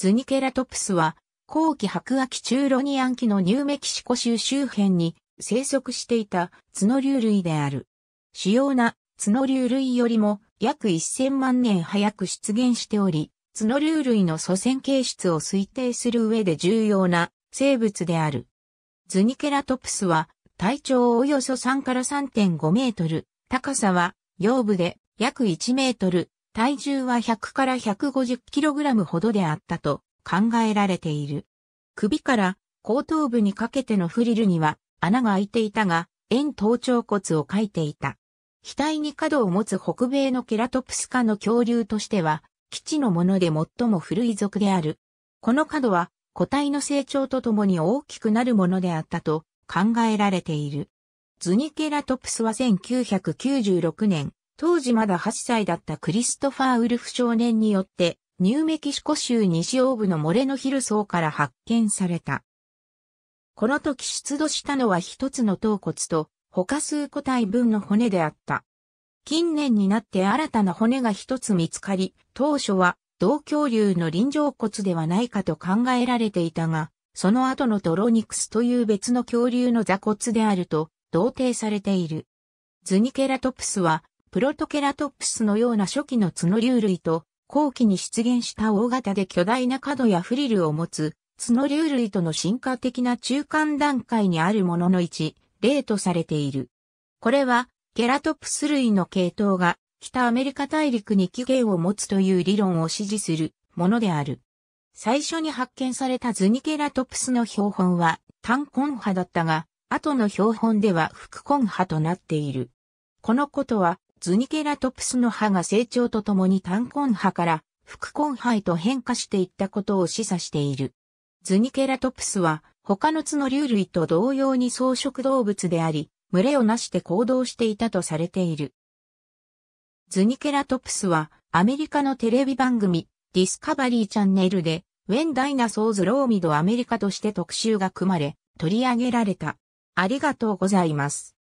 ズニケラトプスは、後期白亜紀中ロニアン紀のニューメキシコ州周辺に生息していた角竜類である。主要な角竜類よりも約1000万年早く出現しており、角竜類の祖先形質を推定する上で重要な生物である。ズニケラトプスは体長およそ3から3.5メートル、高さは腰部で約1メートル、体重は100から 150kg ほどであったと考えられている。首から後頭部にかけてのフリルには穴が開いていたが、円頭頂骨を描いていた。額に角を持つ北米のケラトプス科の恐竜としては、基地のもので最も古い族である。この角は個体の成長とともに大きくなるものであったと考えられている。ズニケラトプスは1996年、当時まだ8歳だったクリストファー・ウルフ少年によって、ニューメキシコ州西ー部のモレノヒル層から発見された。この時出土したのは一つの頭骨と、他数個体分の骨であった。近年になって新たな骨が一つ見つかり、当初は同恐竜の臨場骨ではないかと考えられていたが、その後のトロニクスという別の恐竜の座骨であると、同定されている。ズニケラトプスはプロトケラトプスのような初期の角竜類と、後期に出現した大型で巨大な角やフリルを持つ、角竜類との進化的な中間段階にあるものの一例とされている。これは、ケラトプス類の系統が、北アメリカ大陸に起源を持つという理論を支持するものである。最初に発見されたズニケラトプスの標本は単根派だったが、後の標本では副根派となっている。このことはズニケラトプスの歯が成長とともに単根歯から副根歯へと変化していったことを示唆している。ズニケラトプスは他の角竜類と同様に草食動物であり、群れをなして行動していたとされている。ズニケラトプスはアメリカのテレビ番組ディスカバリーチャンネルでウェン・ダイナソーズ・ローミド・アメリカとして特集が組まれ取り上げられた。ありがとうございます。